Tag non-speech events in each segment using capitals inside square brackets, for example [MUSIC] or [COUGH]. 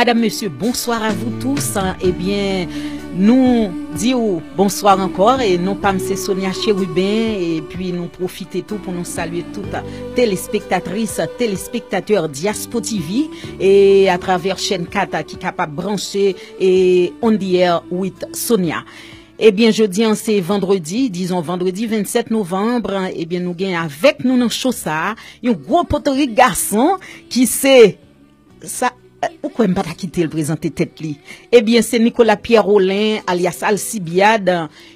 Madame, Monsieur, bonsoir à vous tous. Hein. Eh bien, nous disons bonsoir encore et non pas Sonia Chérubin et puis nous profiter tout pour nous saluer toutes téléspectatrices, téléspectateurs Diaspo TV et à travers chaîne Kata, qui est capable de brancher et on the air with Sonia. Eh bien, jeudi, hein, c'est vendredi, disons vendredi 27 novembre, hein. eh bien, nous gagnons avec nous dans Chaussard, un gros poterie garçon qui sait ça Eh, ou kwen bat akite el prezante tet li? Ebyen, eh se Nikola Pierre Olin, alias Alcibiade,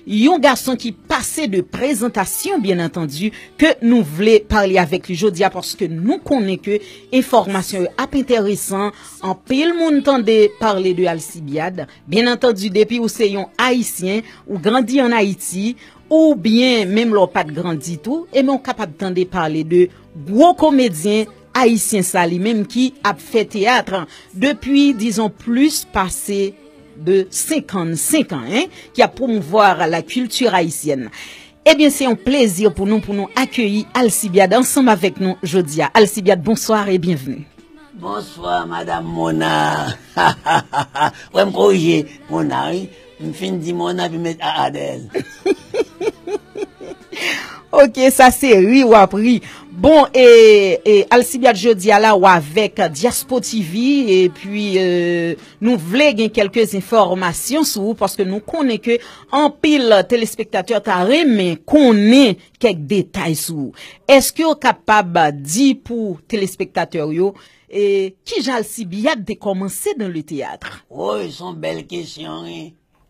yon gason ki pase de prezentasyon, bien entendu, ke nou vle parli avek li Jodia porske nou konen ke informasyon ap enteresan an pil moun tende parli de Alcibiade, bien entendu, depi ou se yon Haitien, ou grandi en Haiti, ou byen, mem lor pat grandi tou, e moun kapab tende parli de gwo komedyen, haïtien Salim, même qui qui théâtre théâtre hein, théâtre depuis, plus passé de 55 ans, hein, qui a promouvoir la culture haïtienne. Eh bien, c'est un plaisir pour nous, pour nous accueillir Alcibiade ensemble avec nous, jodia. Alcibiade, bonsoir et bienvenue. Bonsoir, madame Mona. ha finis mon Mona, une fin dis Mona puis mettre à [LAUGHS] ok, ça c'est ri ou après. Bon, et e, Alcibiad Jeudiala ou avek Diaspo TV, et puis nou vle gen kelkes informasyon sou, paske nou konen ke ampil telespektatör taré, men konen kek detay sou. Eske ou kapab di pou telespektatör yo, ki jal Alcibiad de komanse den le teatr? Ou, son bel kesyon,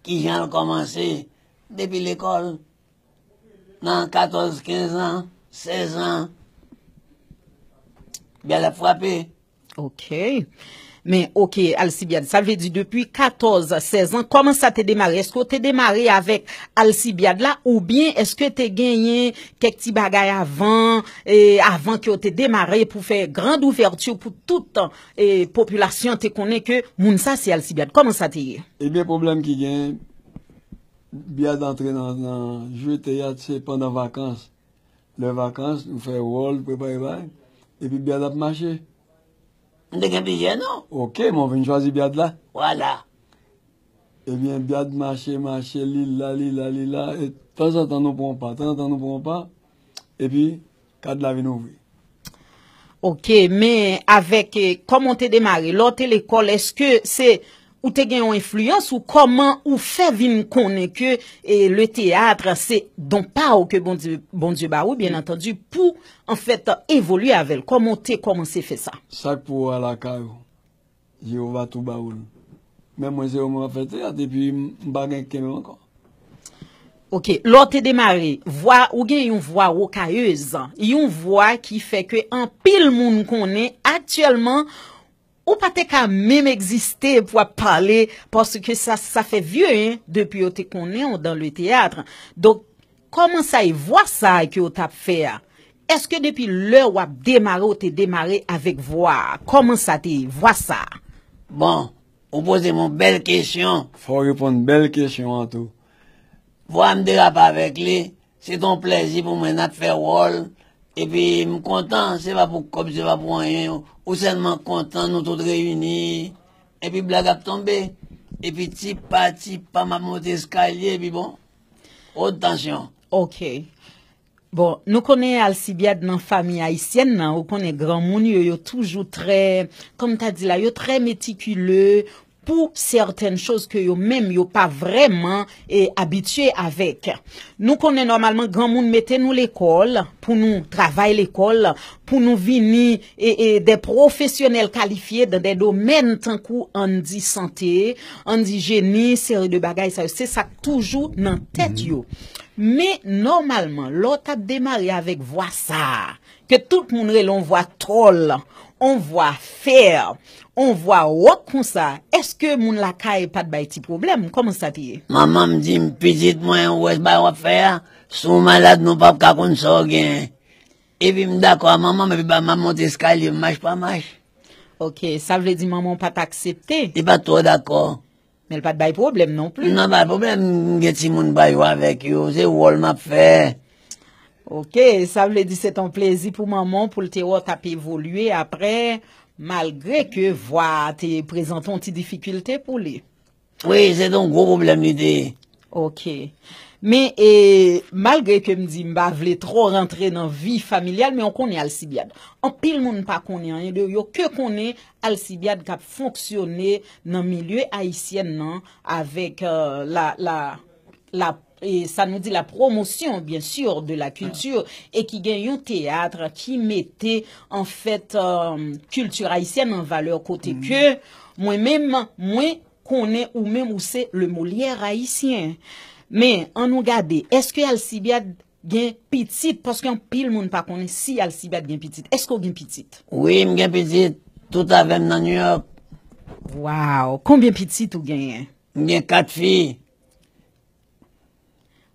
ki jal komanse debi l'ekol, nan 14-15 an, 16 an, Bia la fwapè. Ok. Men, ok, Alcibiade, sa ve di depi 14, 16 an, koman sa te demare? Eske ou te demare avèk Alcibiade la, ou bien eske te genye kek ti bagay avan, avan ki ou te demare pou fè grande ouverture pou toutan populasyon te konen ke Mounsa si Alcibiade? Koman eh sa te genye? E biye problem ki genye, biye ad antre nan jwè te yad se pwanda vakans. Le vakans, ou fè wol, pwè pa evèk, Epi biyad ap mache. Deke biyen nou? Ok, moun vini chwazi biyad la. Wala. Epi biyad mache, mache, li la, li la, li la. Tans an nou pou moun pa, tans an nou pou moun pa. Epi, kad la vini ouvi. Ok, me avèk, komon te demari, lò tel ekol, eske se... Ou te gen yon influence ou koman ou fev yon konen ke e, le teatre se don pa ou ke bondye bon ba ou, pou en fet evoluye avèl, koman te koman se fe sa? Sak pou ala ka yo, yo vatou ba ou, men mwen se yon mwen fete a depi bagen kemen ankon. Ok, lor te demare, ou gen yon vwa ou ka yon zan, yon vwa ki fe ke an pil moun konen aktiyelman Ou patè ka mèm egzistè pou ap pale, porsè ke sa sa fè vie, depi ou te konè ou dan le teatr. Don, koman sa e vwa sa ki ou tap fè? Eske depi lè ou ap demare ou te demare avèk vwa? Koman sa te y vwa sa? Bon, ou pose moun bel kèsyon. Fò ou repon bel kèsyon an tou. Vwa mdera pa vek li, se ton plezi pou mè nan te fè wòl. Epi m kontan, se va pou kop, se va pou anyen, ou sen m kontan, nou tout reyuni, epi blag ap tombe, epi tipa tipa mamote skalye, epi bon, ou tansyon. Ok, bon, nou konen al sibyad nan fami ayisyen nan, ou konen gran mouni, yo yo toujou tre, kom ta di la, yo tre metikule ou... pou serten chos ke yo mèm yo pa vreman e abitye avek. Nou konen normalman, gran moun meten nou l'ekol, pou nou travay l'ekol, pou nou vini e de profesyonel kalifiye dan de do men tan kou an di santé, an di geni, seri de bagay, sa yo se sak toujou nan tèt yo. Me normalman, lò tap demari avek vwa sa, ke tout moun re lon vwa troll, On vwa fèr, on vwa wòk kon sa, eske moun lakay pat bay ti problem, koman sa piye? Maman mdi, mpidit mwen wèk bay wòk fèr, sou malad nou pap kakoun so gen. Epi mdakwa maman, mwen pi ba maman te skali, mmanj pa mmanj. Ok, sa vle di maman pat aksepte? Epi pat wòk dakwa. Men l pat bay problem non pli? Mwen non, pat bay problem, gen ti moun bay wòk avèk yo, se wòl mwap fèr. Ok, sa vle di se ton plezi pou maman pou lte wot ap evolwe apre malgre ke vwa te prezenton ti difikilte pou li. Oui, se don gro problemi de. Ok, me e malgre ke mdi mba vle tro rentre nan vi familial, me an koni alcibyad. An pil moun pa koni an, yo yo ke koni alcibyad kap fonksyone nan milye aisyen nan avik euh, la... e sa nou di la promosyon, bien sur, de la kultur, ah. e ki gen yon teatre, ki mette, an fèt, kultur euh, haisyen an vale an mm. kote kyo, mwen mèm, mwen konen ou mèm ou se le molier haisyen. Men, an nou gade, eske al si bèd gen pitit, paske an pil moun pa konen si al si bèd gen pitit, eske ou gen pitit? Oui, mwen gen pitit, tout avèm nan New York. Waw, konbyen pitit ou gen? Gen kat fi.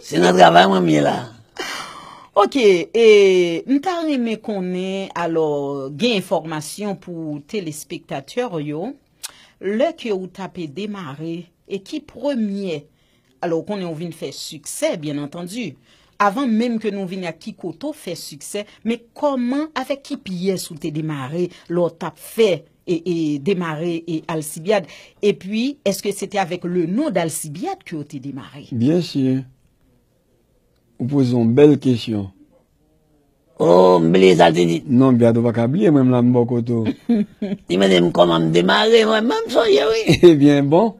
[LAUGHS] Se nat gavay mwen mi la. Ok, e mta reme konen alo gen informasyon pou telespektatyor yo. Le ke ou tape demare, e ki premye, alo konen ou vin fè sukse, bien antondu, avan menm ke nou vin a ki koto fè sukse, me koman avek ki piyes ou te demare, lo tape fe, e demare, e alcibyade, e pi eske se te avek le nou d'alcibyade ke ou te demare? Bien siye. Ou pou zon bel kesyon. Ou oh, mbeli sa te dit. Non, biad wakabli, mwen mla mbokotou. [LAUGHS] Ti mwen dem koman mdemare, mwen mman msoye, wè. Ebyen bon,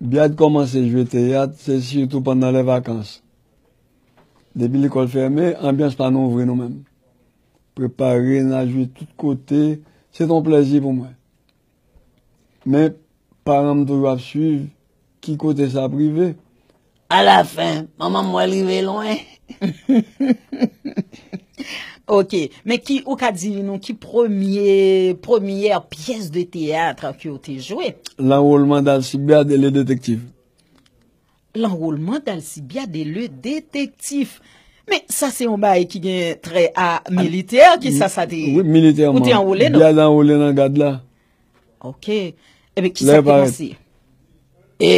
biad koman se jwete yad, se syoutou pandan lè vakans. Debi l'ekol fermè, ambyans pa nou vre nou mwen. Preparè nan jwè tout kote, se ton plezi pou mwen. Men, paran mdo wap suj, ki kote sa prive? A la fin, maman mwen rive lwen. Ok, men ki ou ka divinon, ki premier, premier piyes de teatr ki ah, ou te jowe? L'enroulement dans le cibia de le detektif. L'enroulement dans le cibia de le detektif. Men, sa se yon baye ki gen tre a militeur ki sa sa te... Ou te enroule non? Biad enroule nan gad la. Ok, ebe ki sa te gansi? E,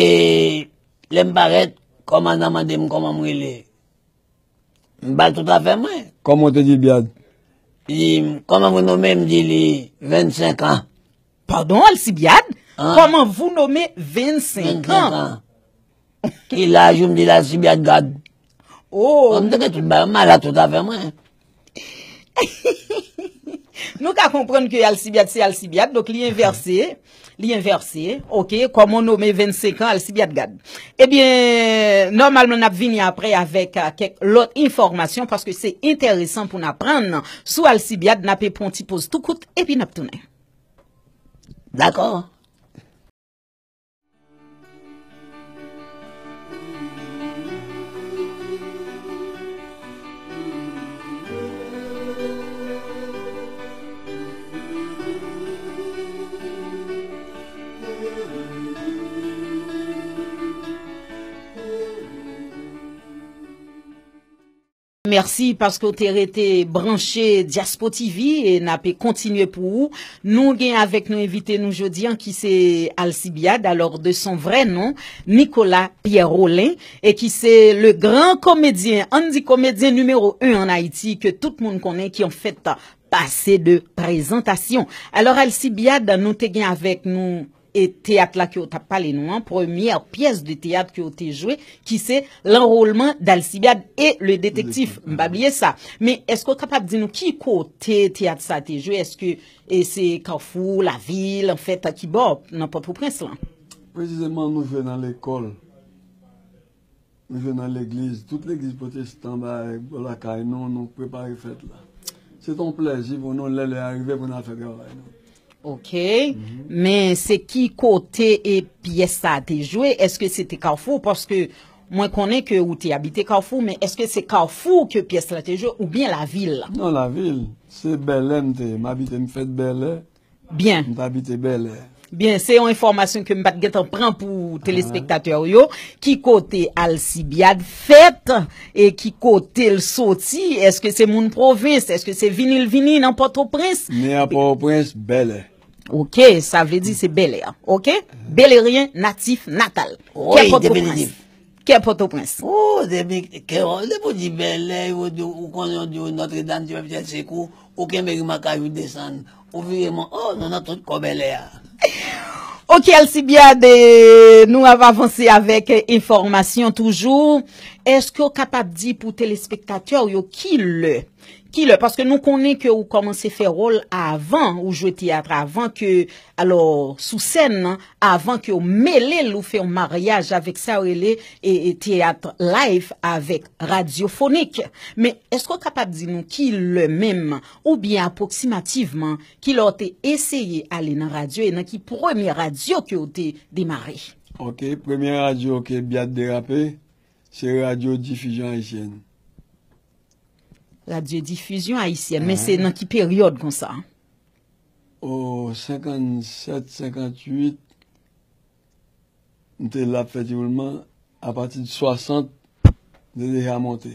lem baret, Koman damande m koman m wile? M bal tout a fè mwen. Koman te di biad? Li, koman v noume m dile 25 an. Pardon, alcibiad? Koman v noume 25 an? 25 an. Ki la, joun m dile alcibiad gad. Ou. Oh. M deke tout bal, m ala tout a fè mwen. [LAUGHS] Nou ka komprenn ke alcibiad se alcibiad, doke liye versè. Li inversi, ok, kwa moun ome 25 an al-sibyat gad. Ebyen, eh normalman ap vini apre avek kek euh, lot informasyon paske se interesen pou nap pran sou al-sibyat nape pon ti pouz tou kout epi nap toune. D'akor? Merci parce que était été branché Diaspo TV et n'a pas pour pour nous. Nous avec nous invités nous je qui hein, qui c'est Alcibiade alors de son vrai nom Nicolas Pierre Rollin et qui c'est le grand comédien, un comédien numéro un en Haïti que tout tout monde connaît qui ont fait passer de présentation. Alors Alcibiade, nous gain avec nous Et teat la ki ou tap pale nou an, premiye piyes de teat ki ou te jwe, ki se l'enroulement d'Alcibiade et le detektif Mbabye sa. Me esko kapap di nou ki kote teat sa te jwe, eske e se Kafou, la vil, en fèt bon, non, bon, a ki bo, nan pa pou prens lan? Prezisèman nou ve nan l'ekol, nou ve nan l'eglise, tout l'eglise pote standa e bolakay nou, nou prepare fèt la. Se ton plez, jivou nou lè lè arive pou nan fèt yoray nou. Ok, men se ki kote e piyesta te jwe, eske se te kawfou? Poske mwen kone ke ou te abite kawfou, men eske se kawfou ke piyesta te jwe ou bien la vil? Non la vil, se belen te, m'abite m'fete belen, m'te abite belen. Bien, se yon informasyon ke m'bat getan pran pou ah. telespektator yo, ki kote al sibyad fete, e ki kote l soti, eske se moun provins, eske se vinil vini nan potoprens? Men apotoprens belen. Ok, sa vle di se belè ya. E ok, belè e rien natif natal. Oye, de belè rien. Kè poto oh, prins? O, de pou di belè, e, ou konjon di Notre-Dame, ou ken beri maka yu desan, ou virèman, o, oh, nan a tout ko belè ya. Ok, el si bia de nou avansi avèk informasyon toujou, eske o kapap di pou telespektatèr yo ki lè? Ki lè, paske nou konen ki ou komanse fè rol avan ou jwè teatr, avan ki, alò, sou sèn, avan ki ou me lè lò fè yon maryaj avèk sa ou lè, e teatr live avèk radiophonik. Mè, esko kapap di nou ki lè mèm, ou bie apoksimativeman, ki lò te esèye alè nan radyo, e nan ki premi radyo ki ou te demare. Ok, premi radyo ki biat derape, se radyo difijan esyen. La diodifusyon haisyen, men se nan ki peryode kon sa? Ou 57, 58, nou te lap fetivouman, a pati 60, de lè a monté.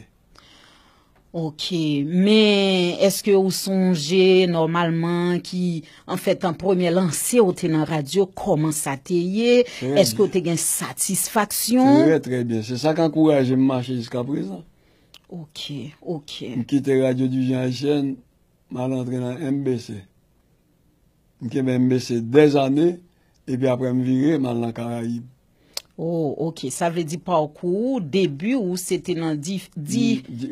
Ok, men eske ou sonje normalman ki, an fèt an premier lanse ou te nan radyo, koman sa te ye, eske ou te gen satisfaksyon? Très bien, très bien, se sa kan koureje mmanche jiska prezant. Ok, ok. Mkite radio di fujan ayisyen, man lantre nan MBC. Mke mwen MBC dez ane, epi apre mvire, man lantre nan Karaib. Oh, ok, sa vle di pa okou, debu ou se te nan di...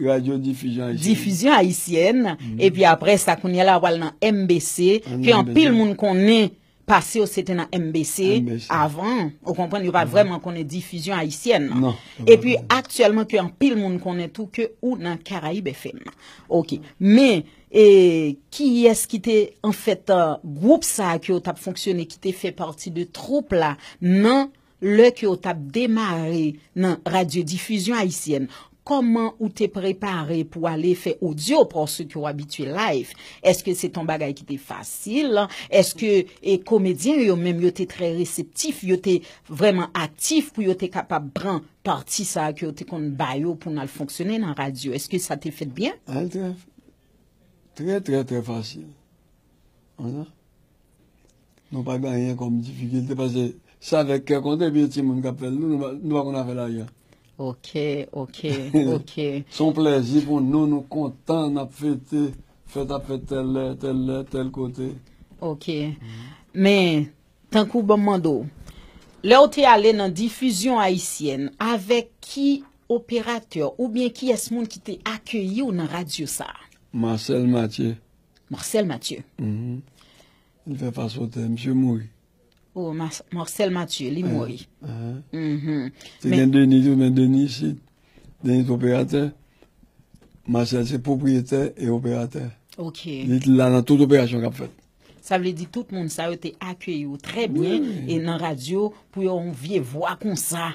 Radio di fujan ayisyen. Di fujan ayisyen, epi apre sa konye la wal nan MBC, ki an pil moun konye... Pase mm-hmm. non, non, non, ou sete nan MBC avan, ou kompwen yon pa vreman konen difuzyon Haitien nan. E pi aktuelman ki an pil moun konen tou ke ou nan Karaib FM. Ok, me ki es ki te enfet euh, group sa ki ou tap fonksyonne ki te fe parti de troupe la nan le ki ou tap demare nan radyo difuzyon Haitien nan. koman ou te prepare pou ale fe audio pou anse ki ou abitue live? Eske se ton bagay ki te fasil? Eske e komedien yo menm yo te tre reseptif, yo te vreman aktif pou yo te kapab bran parti sa ki yo te kon bayo pou nan l'fonksyonen nan radio? Eske sa te fet bien? Al tref. Tre, tre, tre fasil. Anse? Non pa gen rien konm difikil te pase. Sa vek kè kontè, biye ti moun kapel. Nou nou akon afe la yon. Ok, ok, [LAUGHS] ok. Son plezi pou nou nou kontan ap fete, fete ap fete tel le, tel le, tel kote. Ok, men, tankou bon mandou. Le ou te ale nan difuzyon Haitienne, avek ki operateur ou bien ki es moun ki te akyeyou nan radyou sa? Marcel Mathieu. Marcel Mathieu. Mwen fè pasote, msè mouy. Ou Marcel Mathieu, li mwoy. Te gen deni, men deni si, deni sou operatè, Marcel se popriyatè e operatè. Ok. Dit la nan tout operasyon kap fèt. Sa vle di tout moun, sa yo te akye yo, tre bie, e nan radyo pou yo anvye vwa kon sa.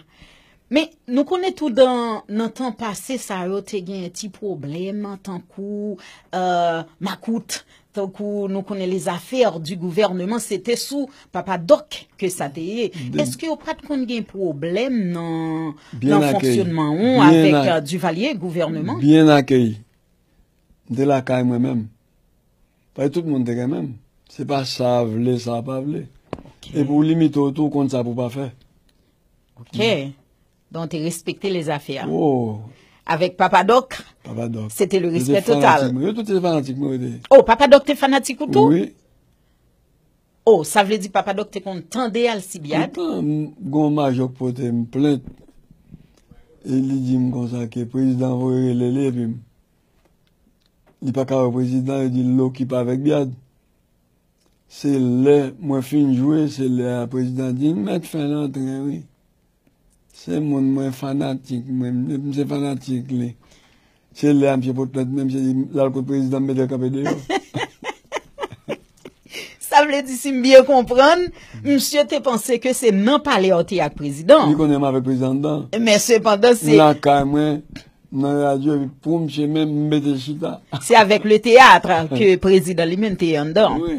Me nou konetou dan nan tan pase, sa yo te gen ti problem, an tan kou, euh, makouti. Tonk ou nou konen les afer du gouvernement, se te sou papadok ke sa teye. Eske ou prat kon gen problem nan fonksyonman ou apèk du valye gouvernement? Bien akei, de la kay mwen mèm. Paye tout mwen te gen mèm. Se pa sa vle, sa pa vle. E pou limite ou tou kont sa pou pa fè. Ok, don te respekte les afer. Avèk papadok, sète le respet total. Yo toutè fanatik mè wèdè. O, papadok te fanatik wèdè? Oui. O, sa vle di papadok te kontande al si biad? Gouma jok potè mè plèt. E li di mè konsakè. Prezidant vò yè lè lè vè mè. Di pa kwa prezidant, e di lò ki pa vèk biad. Se lè, mwen finj wè, se lè prezidant di mè fè nan trè wè. Se moun mwen fanatik mwen, mwen se fanatik li. Se li a mwen se potlet mwen, mwen se di lal kou prezidant mwen de kapè de yo. [LAUGHS] Sa vle di si mbyen kompran, mwen se te ponse ke se nan pale a tiak prezidant. Ni konen mwen ve prezidant dan. Mwen sepandan se... Mwen la ka mwen, mwen la di yo pou mwen se mwen mwen de si da. [LAUGHS] Se avèk le teatr ke [LAUGHS] prezidant li mwen te yon dan. Oui.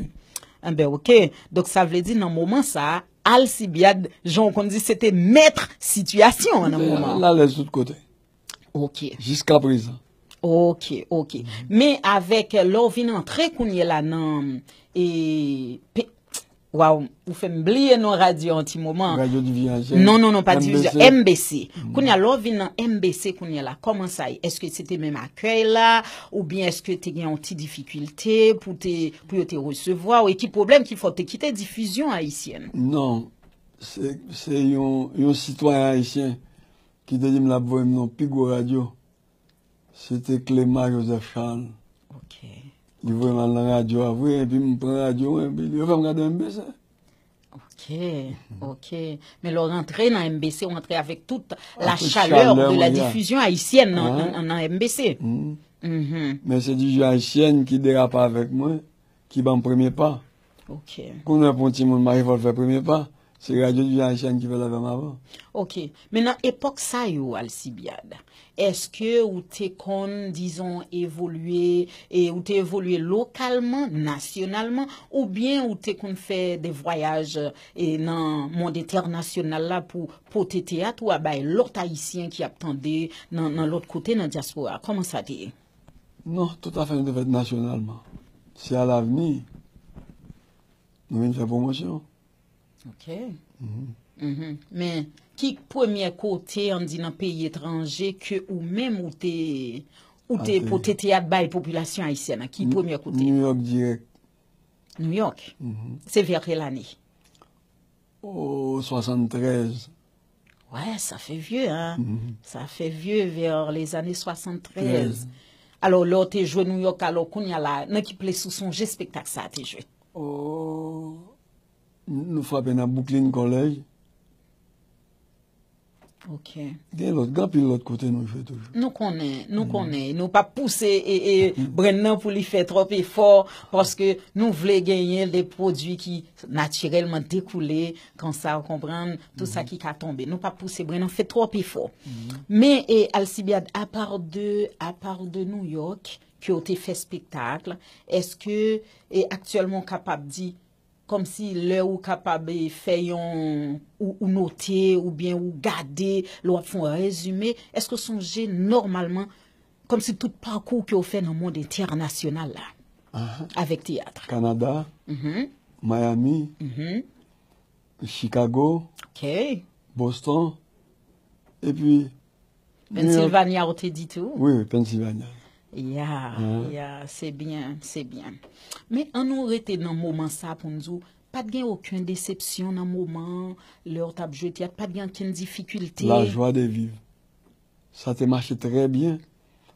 Mwen be ok, dok sa vle di nan mounman sa... Al sibyad, joun kon di se te metre situasyon an an mouman. La le zout kote. Ok. Jiska brisa. Ok, ok. Me avek lor vi nan tre kounye la nan e... Waw, ou fèm blie nou radyo an ti mouman. Radyo di viyansè. Non, non, non, pa di viyansè. MBC. Koun ya lò vin nan MBC koun ya la. Koman say? Eske se te mèm akèy la? Ou bin eske te gen an ti difikilte pou yo te resevwa? Ou e ki problem ki fò te kite difizyon haisyen? Non, se yon sitwayan haisyen ki dedim la vwèm nan pigou radyo. Sete Klema Josef Charles. Ok. Di wè man nan radyo avwè, epi mwen pren radyo, epi lè fè mwen gade MBC. Ok, ok. Mè lò rentre nan MBC, rentre avèk tout la chaleur de la difusyon Haitienne nan MBC. Mè mm. mhm. se di jè Haitienne ki dera pa avèk mwen, ki ban prèmè pa. Konè pon ti moun marifol fè prèmè pa. Se radyo di jan chen ki vel avem avan. Ok, men nan epok sa yo al Sibiyad, eske ou te kon, dizon, evolue, ou te evolue lokalman, nasyonalman, ou bien ou te kon fè de voyaj nan moun de ter nasyonal la pou te teat wabay lort haisyen ki ap tende nan lort kote nan diaspoa. Koman sa te? Non, tout a fèm de fè nasyonalman. Se al avni, nou men fè pwomosyon. Ok. Mm-hmm. Mm-hmm. Men, ki pou mi akote an di nan peyi etranje ke ou menm ou te ou te ah, potete yad baye populasyon aisyen? Ki pou mi akote? New York direk. New York? Mm-hmm. Se verre l ane? Ou 73. Ouè, sa fe vieu, an. Sa fe vieu verre les ane 73. Alors, lò te jwe New York alò koun yala, nè ki ple sou son jespektak sa te jwe. Ou... Nou fapen a boukline kolej. Ok. Gen l'ot, gampi l'ot kote nou fè toujou. Nou konen, nou mm. konen. Nou pa pousse e, e Brennan pou li fè trope e fò paske nou vle genyen de prodwi ki natirelman dekoule kan sa ou kompran tout sa mm. ki ka tombe. Nou pa pousse e Brennan fè trope e fò. Mm. Men e Alcibiade, a par de a par de New York ki o te fè spektakl, eske e aktuelman kapap di Comme si l'heure ou capable faire ou, ou ou bien ou gade, résumé est est que son ce normalement comme si tout parcours ki ou fait le monde international monde uh-huh. avec théâtre, Canada, mm-hmm. Miami, mm-hmm. Chicago, OK, Boston, puis. Pennsylvania ou dit tout. Oui, Pennsylvania. Ya, ya, se byen, se byen. Me an nou rete nan mouman sa ponzou, pat gen akwen decepsyon nan mouman, lor tap jet, ya pat gen akwen difikulte. La jwa de viv. Sa te mache trey byen.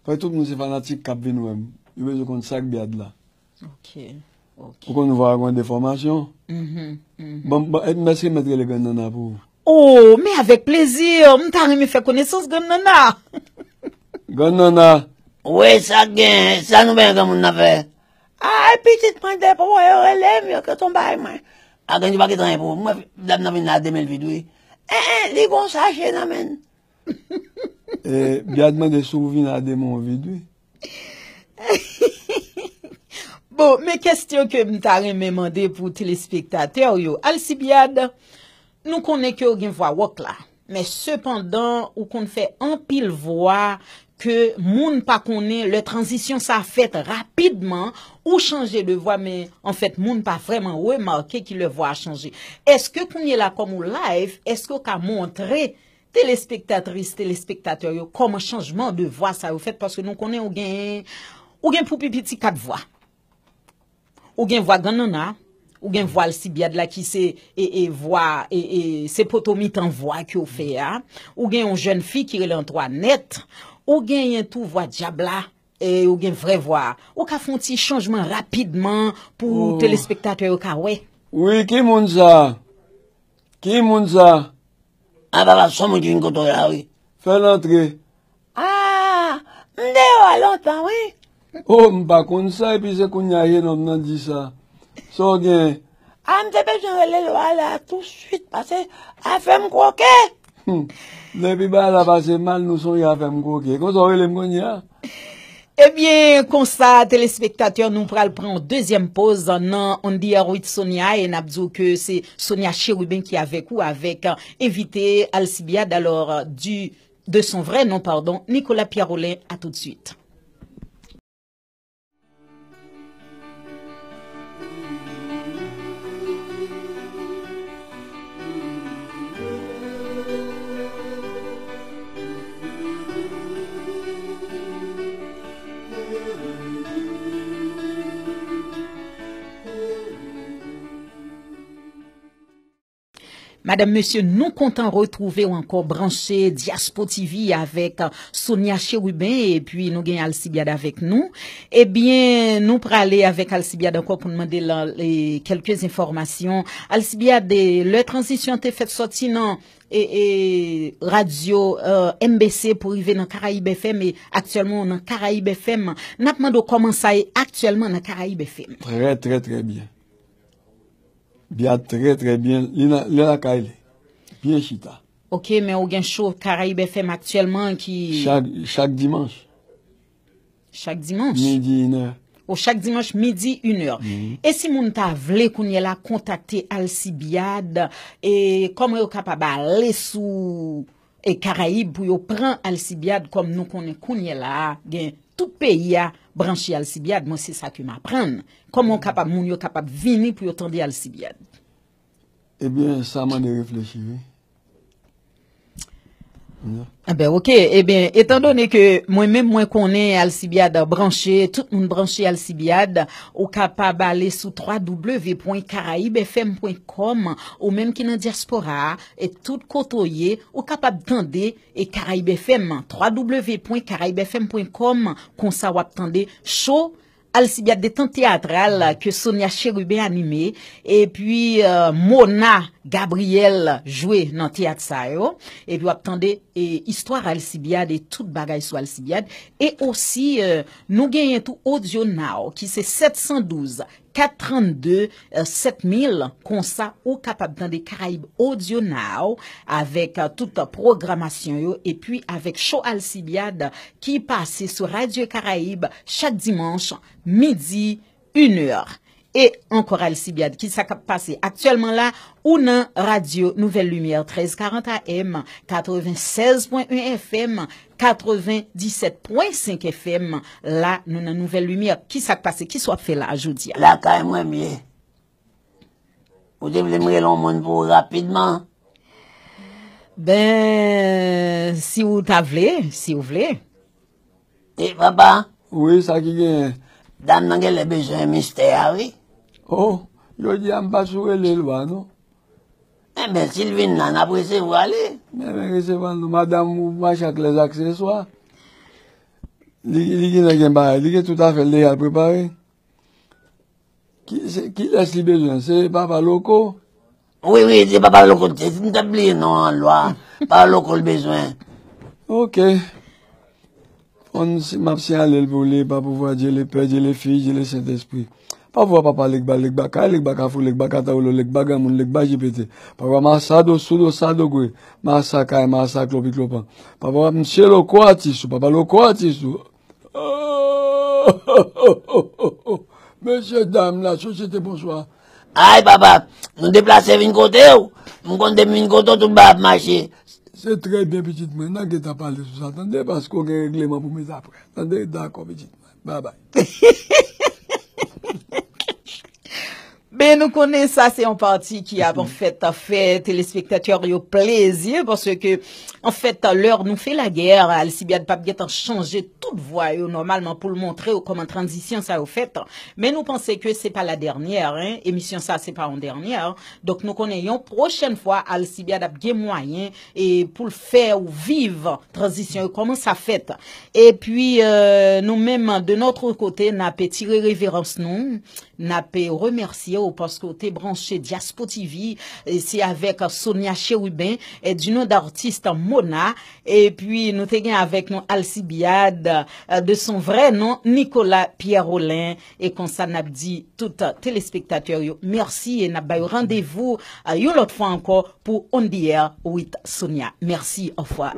Foy tout moun se fanatik kap vin wèm. Ywe zekon sak byad la. Ok, ok. Fokon nou vwa akwen de formasyon. Bon, bon, et eh, mersi mètre le gwen nana pou. Oh, me avek plezir. Mwen ta reme fè konesans gwen nana. Gwen nana. Gwen nana. Ouè, sa gen, sa nou ben gen moun na fe. A, e pitit mwen depo wè, yo relem yo, ke ton bayman. A gen, yo baketran epo, mwen, vlap nan vin nan demen vidwi. E, e, li goun sa gen nan men. E, biadman de sou vin nan demen vidwi. Bo, me kestyon ke mtare men mande pou telespektate, yo, al si biad, nou konen ke ou gen vwa wak la. Me sepandan, ou konen fe an pil vwa, ke moun pa konen le transisyon sa a fet rapidman ou chanje de vwa, men en fet moun pa vreman ou e marke ki le vwa a chanje. Eske konye la kom ou laif, eske ou ka montre telespektatris, telespektatrio kom chanjman de vwa sa ou fet, paske nou konen ou gen pou pi piti kat vwa. Ou gen vwa ganona, ou gen vwa al sibyad la ki se potomit an vwa ki ou fea, ou gen yon jen fi ki rele an toan net, ou gen yon jen fi ki rele an toan net, Ou gen yon tou vwa diabla e ou gen vre vwa. Ou ka fon ti chanjman rapidman pou oh. telespektatwe ou ka wey. Oui, ki moun sa? Ki moun sa? A ah, ba la som ou di yon koto ya wey. Fè lantre. A, ah, mde ou alantan wey? Ou oh, mbakoun sa epi se koun nye ajen ou nan di sa. So gen. A ah, mde pe jen rele lwa la tout suite pase a fè mkwoke. Hmm. Ne pi ba la pase mal nou son ya fe mkouke. Kou so vele mkoun ya? E bien, konsa telespektatyon nou pral pran ou dezyen pose nan on di ya rouit Sonia en abzou ke se Sonia Chewibin ki avek ou avek evite al sibyad alor de son vre non pardon Nikola Piarolè a tout de suite. Madame Monsie, nou kontan retrouve ou ankon branche Diaspo TV avèk euh, Sonia Chewibè, epi nou gen Alcibiade avèk nou. Ebyen, eh nou pralè avèk Alcibiade ankon pou nman de lò lè kelkèz informasyon. Alcibiade, lè transisyon te fèk soti nan radio euh, MBC pou yve nan Karaib FM et aktyèlman nan Karaib FM. Napman do komansay aktyèlman nan Karaib FM. Trè, trè, trè byen. Biad, tre, tre, biad. Li la kaile. Biad si ta. Ok, men ou gen chou Karaib FM aktuelman ki... Chak dimans. Chak dimans? Midi, iner. Ou chak dimans, midi, iner. Mm-hmm. E si moun ta vle kounye la kontakte al si biad, e kom yo kapaba le sou e Karaib pou yo pran al si biad kom nou konen kounye la gen... tout peyi a branchi al-Sibiyad, mwen se sa keman apren. Koman kapab moun yo kapab vini pou yo tendi al-Sibiyad? Ebyen, sa man de reflechive. A ah be ok, etan donen ke mwen mwen mwen konen Alcibiade branche, tout moun branche Alcibiade, ou kapab ale sou www.karaibfm.com, ou menm ki nan diaspora, et tout kotoye, ou kapab tende e Karaib FM, www.karaibfm.com, kon sa wap tende chou. Al Sibyat detan teatral ke Sonia Cherubé animé, e pi euh, Mona Gabriel joué nan teat sa yo, e pi wap tande istwar Al Sibyat, e tout bagay sou Al Sibyat, e osi euh, nou genyentou Odio Now, ki se 712, 432 7000 konsa ou kapap dan de Karaib Audio Now avek euh, touta programasyon yo epi avek Choal Sibyad ki pase sou Radio Karaib chak dimanche midi 1 or. E ankor al sibyade, ki sak pase? Aktuellement la, ou nan radio Nouvel Lumière 1340 AM, 96.1 FM, 97.5 FM. La nou nan Nouvel Lumière, ki sak pase? Ki so ap fè la a joudi? La ka e mwen miye. Ou te vle mwen loun moun pou rapidman? Ben, si ou ta vle, si ou vle. Ti eh, papa? Ou e sa ki gen? Dam nan gen le bejè mistè avi? Ho, oh, yo di an pa soure lè lwa non? eh, eh, nou. Mè mè Silvin nan ap resevwa lè. Mè mè resevwa lè. Madame ou vwa chak lè zaksè swa. Diki ne gen pare. Diki tout a fè lè a prepare. Ki lè si bezwen? Se pa pa loko? Oui, oui, se pa pa loko te. Se mè te plie nou non, an lwa. [LAUGHS] Pa loko lè bezwen. Ok. On map si an lè lè pou lè pa pou vwa jè lè pe, jè lè fi, jè lè sent espri. Ok. Avwa papa lek ba lek bakay, lek ba kafou, lek ba kata oulo, lek ba gamoun, lek ba jipete. Papa mwa sa do su do sa do gwe, mwa sa kaya, mwa sa klopi klopan. Papa mwen se lo kwa ti sou, papa lo kwa ti sou. [LAUGHS] Mwen se dam la, sou se te bonsoan. Ay papa, mwen deplase vin kote ou, mwen konte vin kote ou tout bap masye. Se trey ben pitit men, nan gen ta pale sou sa, tan dey pasko gen regleman pou mwen sa pre. Tan dey da kon pitit men, ba bay. Ben nou konen sa, se yon pati ki avon fèt a bon, fèt, et les spectateurs yon pléziè, parce que, en fèt, lòr nou fèt la gère, Alcibiade Pabget a chanjè tout vwa yon normalman, pou l'montrè ou koman transisyon sa ou fèt, men nou pensè ke se pa la dernyère, emisyon sa se pa an dernyère, dok nou konen yon prochen fwa Alcibiade Pabget mwayen, et pou l'fè ou viv transisyon yon koman sa fèt. Et puis, euh, nou mèm, de notre kote, na peti re-revérence nou, na pe remersi ou paske ou te branche Diaspo TV, e si avek Sonia Chewibin, et di nou d'artiste Mona, et puis nou te gen avek nou Alcibiade de son vre nan Nicolas Pierre-Olin, et kon sa na pe di tout telespektatour yo, mersi, et na pe yon randevou yon e, lot fwa anko pou Ondier with Sonia. Mersi, au fwa.